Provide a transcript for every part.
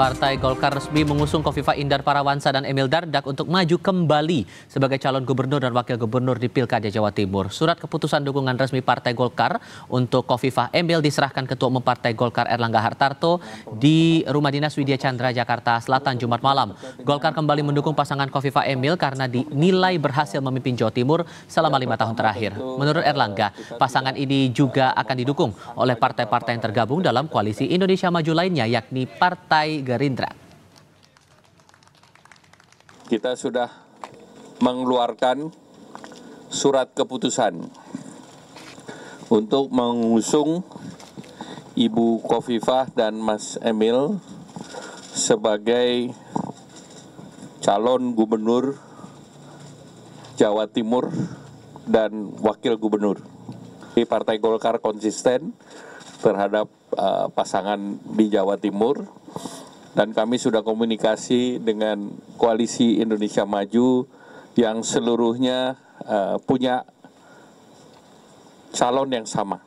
Partai Golkar resmi mengusung Kofifa Indar Parawansa dan Emil Dardak untuk maju kembali sebagai calon gubernur dan wakil gubernur di Pilkada Jawa Timur. Surat keputusan dukungan resmi Partai Golkar untuk Kofifa Emil diserahkan Ketua Umum Partai Golkar Erlangga Hartarto di Rumah Dinas Widya Chandra Jakarta Selatan Jumat malam. Golkar kembali mendukung pasangan Kofifa Emil karena dinilai berhasil memimpin Jawa Timur selama lima tahun terakhir. Menurut Erlangga, pasangan ini juga akan didukung oleh partai-partai yang tergabung dalam koalisi Indonesia Maju lainnya yakni Partai Gerindra. Kita sudah mengeluarkan surat keputusan untuk mengusung Ibu Kofifah dan Mas Emil sebagai calon gubernur Jawa Timur dan wakil gubernur. Di Partai Golkar konsisten terhadap uh, pasangan di Jawa Timur dan kami sudah komunikasi dengan koalisi Indonesia Maju yang seluruhnya uh, punya calon yang sama.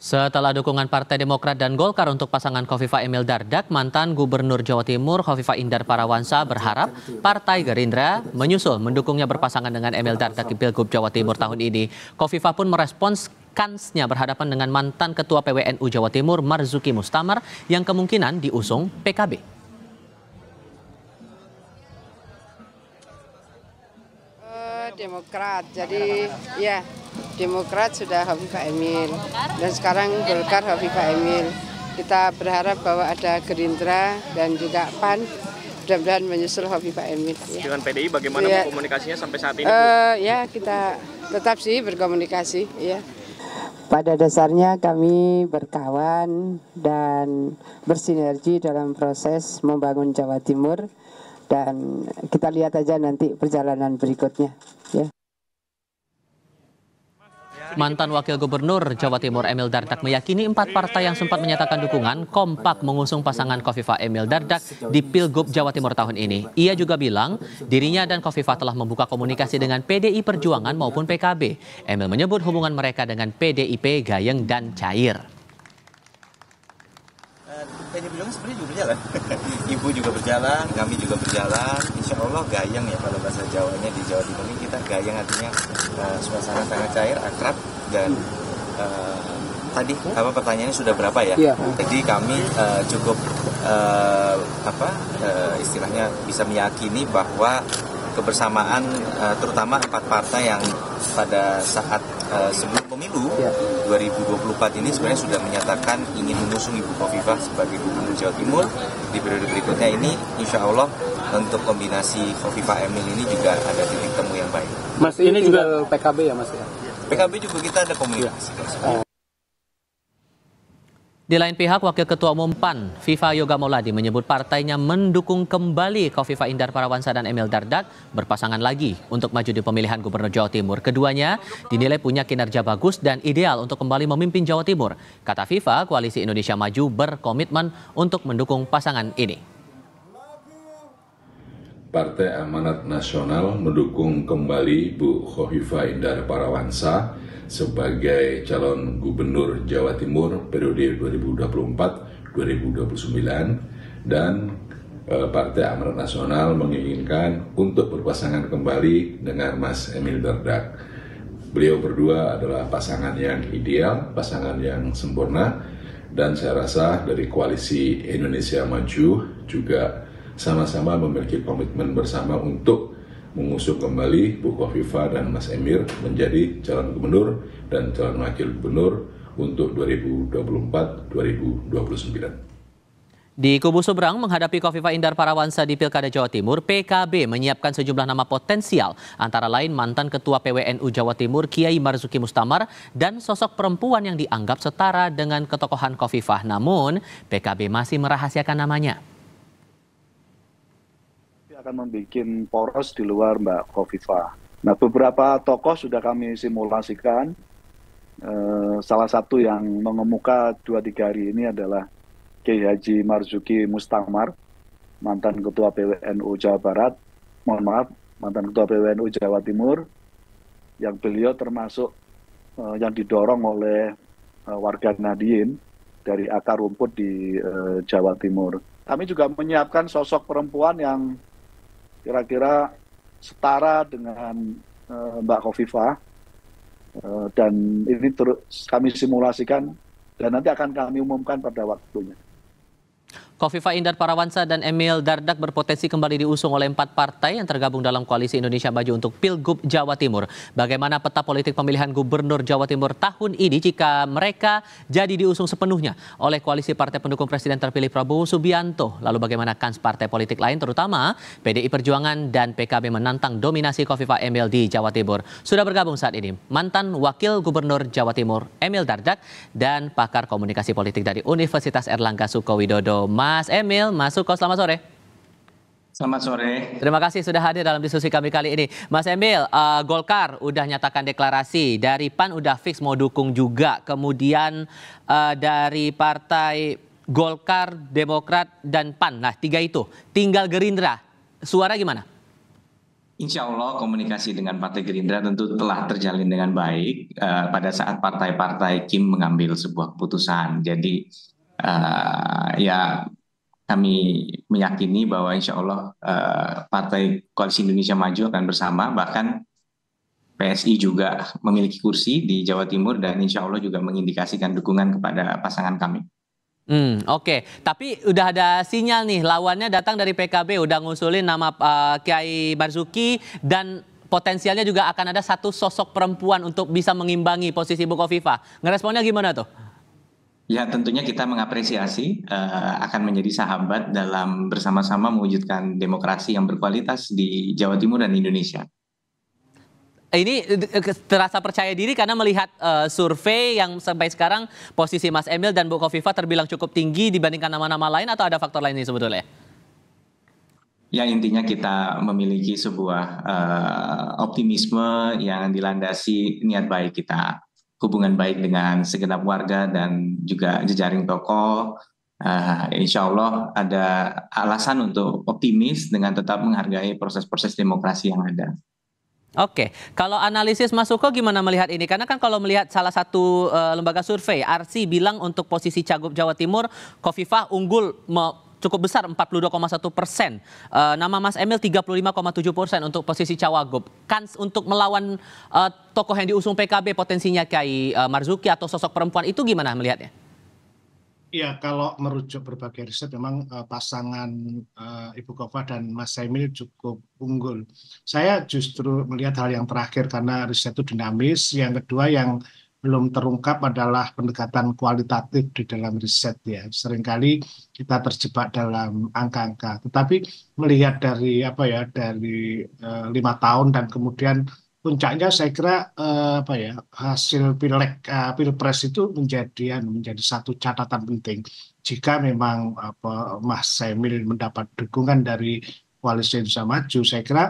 Setelah dukungan Partai Demokrat dan Golkar untuk pasangan Kofifa Emil Dardak, mantan Gubernur Jawa Timur Kofifa Indar Parawansa berharap Partai Gerindra menyusul mendukungnya berpasangan dengan Emil Dardak di Pilgub Jawa Timur tahun ini. Kofifa pun merespons kansnya berhadapan dengan mantan Ketua PWNU Jawa Timur Marzuki Mustamar yang kemungkinan diusung PKB. Eh, Demokrat. Jadi ya Demokrat sudah Hovifah Emil dan sekarang Golkar Hovifah Emil. Kita berharap bahwa ada Gerindra dan juga PAN mudah-mudahan menyusul Hovifah Emil. Ya. Dengan PDI bagaimana ya. komunikasinya sampai saat ini? Uh, ya kita tetap sih berkomunikasi ya. Pada dasarnya kami berkawan dan bersinergi dalam proses membangun Jawa Timur dan kita lihat aja nanti perjalanan berikutnya ya. Mantan Wakil Gubernur Jawa Timur Emil Dardak meyakini empat partai yang sempat menyatakan dukungan kompak mengusung pasangan Kofifa Emil Dardak di Pilgub Jawa Timur tahun ini. Ia juga bilang dirinya dan Kofifa telah membuka komunikasi dengan PDI Perjuangan maupun PKB. Emil menyebut hubungan mereka dengan PDIP gayeng dan cair kan sebenarnya juga berjalan ibu juga berjalan kami juga berjalan insya Allah gayeng ya kalau bahasa Jawanya di Jawa Timur ini kita gayeng artinya uh, suasana sangat cair akrab dan uh, tadi apa pertanyaannya sudah berapa ya? ya. Jadi kami uh, cukup uh, apa uh, istilahnya bisa meyakini bahwa kebersamaan uh, terutama empat partai yang pada saat uh, sebelum pemilu ya. 2024 ini sebenarnya sudah menyatakan ingin mengusung Ibu Kofifa sebagai Gubernur Jawa Timur di periode berikutnya ini insya Allah untuk kombinasi Kofifa Emil ini juga ada titik temu yang baik. Mas ini juga PKB ya Mas ya? PKB juga kita ada komunikasi. Ya. Di lain pihak, Wakil Ketua Umum PAN, Viva Yoga Mauladi menyebut partainya mendukung kembali Kofifa Indar Parawansa dan Emil Dardak berpasangan lagi untuk maju di pemilihan Gubernur Jawa Timur. Keduanya dinilai punya kinerja bagus dan ideal untuk kembali memimpin Jawa Timur. Kata Viva, Koalisi Indonesia Maju berkomitmen untuk mendukung pasangan ini. Partai Amanat Nasional mendukung kembali Bu Khofifa Indar Parawansa sebagai calon gubernur Jawa Timur periode 2024-2029 dan eh, Partai Amanat Nasional menginginkan untuk berpasangan kembali dengan Mas Emil Dardak. Beliau berdua adalah pasangan yang ideal, pasangan yang sempurna, dan saya rasa dari koalisi Indonesia Maju juga sama-sama memiliki komitmen bersama untuk mengusung kembali Bu Kofifa dan Mas Emir menjadi calon gubernur dan calon wakil gubernur untuk 2024-2029. Di kubu Seberang menghadapi Kofifa Indar Parawansa di Pilkada Jawa Timur, PKB menyiapkan sejumlah nama potensial, antara lain mantan Ketua PWNU Jawa Timur Kiai Marzuki Mustamar dan sosok perempuan yang dianggap setara dengan ketokohan Kofifa. Namun, PKB masih merahasiakan namanya akan membuat poros di luar Mbak Kofifa. Nah, beberapa tokoh sudah kami simulasikan. Eh, salah satu yang mengemuka dua tiga hari ini adalah Kiai Haji Marzuki Mustamar, mantan Ketua PWNU Jawa Barat, mohon maaf, mantan Ketua PWNU Jawa Timur, yang beliau termasuk eh, yang didorong oleh eh, warga Nadiin dari akar rumput di Jawa Timur. Kami juga menyiapkan sosok perempuan yang kira-kira setara dengan uh, Mbak Kofifa uh, dan ini terus kami simulasikan dan nanti akan kami umumkan pada waktunya. Kofifa Indar Parawansa dan Emil Dardak berpotensi kembali diusung oleh empat partai yang tergabung dalam Koalisi Indonesia Maju untuk Pilgub Jawa Timur. Bagaimana peta politik pemilihan Gubernur Jawa Timur tahun ini jika mereka jadi diusung sepenuhnya oleh Koalisi Partai Pendukung Presiden terpilih Prabowo Subianto? Lalu bagaimana kans partai politik lain terutama PDI Perjuangan dan PKB menantang dominasi Kofifa Emil di Jawa Timur? Sudah bergabung saat ini mantan Wakil Gubernur Jawa Timur Emil Dardak dan pakar komunikasi politik dari Universitas Erlangga Sukowidodo. Mas Emil Mas Suko, selamat sore. Selamat sore. Terima kasih sudah hadir dalam diskusi kami kali ini. Mas Emil, uh, Golkar udah nyatakan deklarasi, dari PAN udah fix mau dukung juga. Kemudian uh, dari partai Golkar, Demokrat, dan PAN. Nah, tiga itu. Tinggal Gerindra. Suara gimana? Insya Allah komunikasi dengan Partai Gerindra tentu telah terjalin dengan baik uh, pada saat partai-partai Kim mengambil sebuah keputusan. Jadi uh, ya kami meyakini bahwa insya Allah eh, Partai Koalisi Indonesia Maju akan bersama, bahkan PSI juga memiliki kursi di Jawa Timur dan insya Allah juga mengindikasikan dukungan kepada pasangan kami. Hmm, oke. Okay. Tapi udah ada sinyal nih, lawannya datang dari PKB, udah ngusulin nama uh, Kiai Marzuki dan potensialnya juga akan ada satu sosok perempuan untuk bisa mengimbangi posisi Bukoviva. Ngeresponnya gimana tuh? Ya tentunya kita mengapresiasi uh, akan menjadi sahabat dalam bersama-sama mewujudkan demokrasi yang berkualitas di Jawa Timur dan Indonesia. Ini eh, eh, terasa percaya diri karena melihat uh, survei yang sampai sekarang posisi Mas Emil dan Bu Kofifa terbilang cukup tinggi dibandingkan nama-nama lain atau ada faktor lain ini sebetulnya? Ya intinya kita memiliki sebuah uh, optimisme yang dilandasi niat baik kita hubungan baik dengan segenap warga dan juga jejaring toko. Uh, insya Allah ada alasan untuk optimis dengan tetap menghargai proses-proses demokrasi yang ada. Oke, kalau analisis Mas Suko gimana melihat ini? Karena kan kalau melihat salah satu uh, lembaga survei, ARSI bilang untuk posisi Cagup Jawa Timur, Kofifah unggul me cukup besar 42,1 persen. Uh, nama Mas Emil 35,7 persen untuk posisi cawagup. Kans untuk melawan uh, tokoh yang diusung PKB potensinya Kiai uh, eh, Marzuki atau sosok perempuan itu gimana melihatnya? Ya, kalau merujuk berbagai riset, memang uh, pasangan uh, Ibu Kofa dan Mas Emil cukup unggul. Saya justru melihat hal yang terakhir karena riset itu dinamis. Yang kedua, yang belum terungkap adalah pendekatan kualitatif di dalam riset ya. Seringkali kita terjebak dalam angka-angka. Tetapi melihat dari apa ya dari eh, lima tahun dan kemudian puncaknya saya kira eh, apa ya hasil pileg eh, pilpres itu menjadi anu, menjadi satu catatan penting jika memang apa Mas Semil mendapat dukungan dari koalisi Indonesia Maju saya kira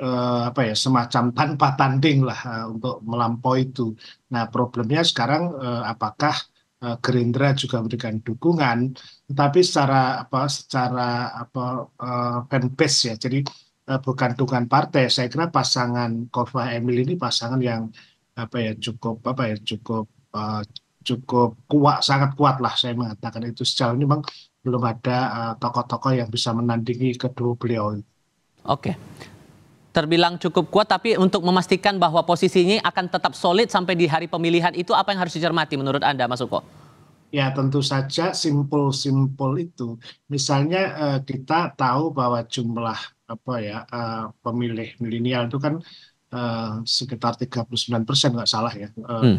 uh, apa ya semacam tanpa tanding lah uh, untuk melampaui itu. Nah problemnya sekarang uh, apakah uh, Gerindra juga memberikan dukungan, tetapi secara apa secara apa uh, fanbase ya. Jadi uh, bukan dukungan partai. Saya kira pasangan Kofa Emil ini pasangan yang apa ya cukup apa ya cukup uh, cukup kuat sangat kuat lah saya mengatakan itu sejauh ini memang belum ada tokoh-tokoh uh, yang bisa menandingi kedua beliau. Oke terbilang cukup kuat tapi untuk memastikan bahwa posisinya akan tetap solid sampai di hari pemilihan itu apa yang harus dicermati menurut Anda Mas Uko? Ya tentu saja simpul-simpul itu. Misalnya uh, kita tahu bahwa jumlah apa ya uh, pemilih milenial itu kan uh, sekitar 39 persen nggak salah ya. Uh, hmm.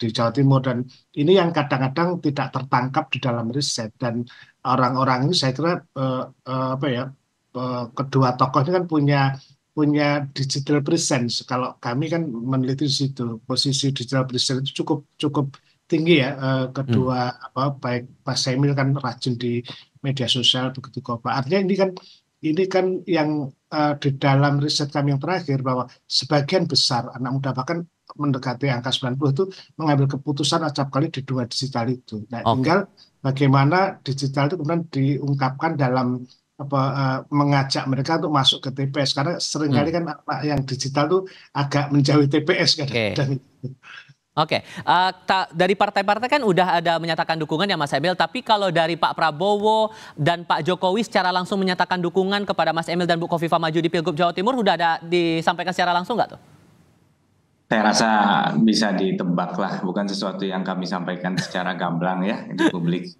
di Jawa Timur dan ini yang kadang-kadang tidak tertangkap di dalam riset dan orang-orang ini saya kira uh, uh, apa ya uh, kedua tokoh ini kan punya punya digital presence. Kalau kami kan meneliti di situ posisi digital presence itu cukup cukup tinggi ya eh, kedua hmm. apa baik Pak Semil kan rajin di media sosial begitu kok Pak. Artinya ini kan ini kan yang uh, di dalam riset kami yang terakhir bahwa sebagian besar anak muda bahkan mendekati angka 90 itu mengambil keputusan acap kali di dua digital itu. Nah, okay. tinggal bagaimana digital itu kemudian diungkapkan dalam apa uh, mengajak mereka untuk masuk ke TPS karena seringkali hmm. kan anak yang digital tuh agak menjauhi TPS kadang-kadang. Okay. Oke, okay. uh, eh, dari partai-partai kan udah ada menyatakan dukungan ya Mas Emil, tapi kalau dari Pak Prabowo dan Pak Jokowi secara langsung menyatakan dukungan kepada Mas Emil dan Bu Kofifa maju di Pilgub Jawa Timur, udah ada disampaikan secara langsung nggak tuh? Saya rasa bisa ditebak lah, bukan sesuatu yang kami sampaikan secara gamblang ya di publik.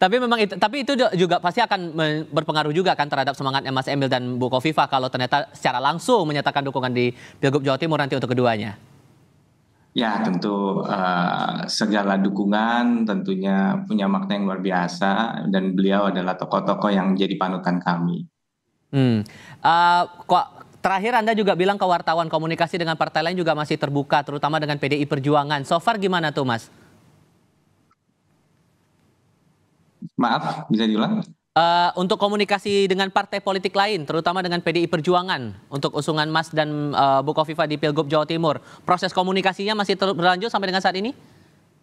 Tapi memang itu, tapi itu juga pasti akan berpengaruh juga kan terhadap semangatnya Mas Emil dan Bu Kofifa kalau ternyata secara langsung menyatakan dukungan di Pilgub Jawa Timur nanti untuk keduanya. Ya tentu uh, segala dukungan tentunya punya makna yang luar biasa dan beliau adalah tokoh-tokoh yang jadi panutan kami. Hmm. Uh, eh, kok Terakhir Anda juga bilang ke wartawan komunikasi dengan partai lain juga masih terbuka, terutama dengan PDI Perjuangan. So far gimana tuh Mas? Maaf, bisa diulang? Uh, untuk komunikasi dengan partai politik lain, terutama dengan PDI Perjuangan, untuk usungan Mas dan uh, Bu Kofifa di Pilgub Jawa Timur, proses komunikasinya masih terus berlanjut sampai dengan saat ini?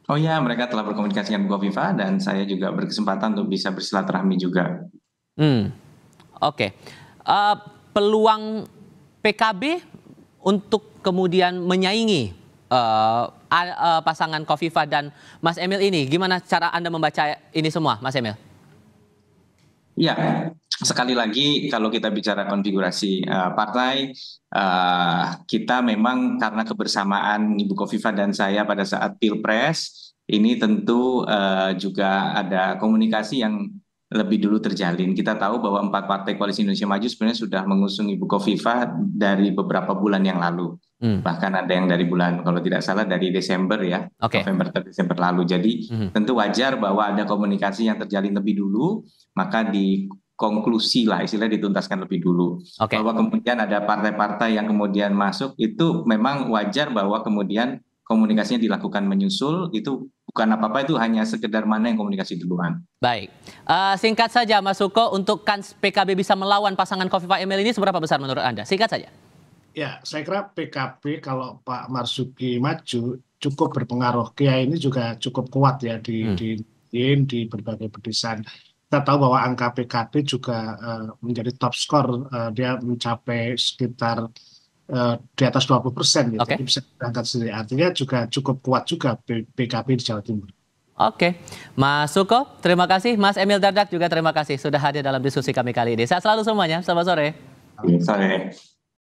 Oh ya, mereka telah berkomunikasi dengan Bu Kofifa dan saya juga berkesempatan untuk bisa bersilaturahmi juga. Hmm, oke. Okay. Uh, eh, peluang PKB untuk kemudian menyaingi uh, uh, pasangan Kofifa dan Mas Emil ini. Gimana cara Anda membaca ini semua, Mas Emil? Ya, sekali lagi kalau kita bicara konfigurasi uh, partai, uh, kita memang karena kebersamaan Ibu Kofifa dan saya pada saat pilpres, ini tentu uh, juga ada komunikasi yang lebih dulu terjalin. Kita tahu bahwa empat partai koalisi Indonesia Maju sebenarnya sudah mengusung Ibu Kofifa dari beberapa bulan yang lalu. Hmm. Bahkan ada yang dari bulan kalau tidak salah dari Desember ya, okay. November atau Desember lalu. Jadi hmm. tentu wajar bahwa ada komunikasi yang terjalin lebih dulu, maka di konklusi lah istilahnya dituntaskan lebih dulu. Okay. Bahwa kemudian ada partai-partai yang kemudian masuk itu memang wajar bahwa kemudian komunikasinya dilakukan menyusul itu bukan apa-apa itu hanya sekedar mana yang komunikasi duluan. Baik, uh, singkat saja Mas Suko untuk kans PKB bisa melawan pasangan Kofifa Emil ini seberapa besar menurut Anda? Singkat saja. Ya, saya kira PKB kalau Pak Marsuki maju cukup berpengaruh. Kia ini juga cukup kuat ya di hmm. di, di, di berbagai pedesaan. Kita tahu bahwa angka PKB juga uh, menjadi top skor. Uh, eh, dia mencapai sekitar Eh, di atas 20 persen gitu. Okay. Jadi bisa berangkat sendiri. Artinya juga cukup kuat juga PKP di Jawa Timur. Oke, Mas Suko, terima kasih. Mas Emil Dardak juga terima kasih sudah hadir dalam diskusi kami kali ini. Sehat selalu semuanya, selamat sore. Selamat sore.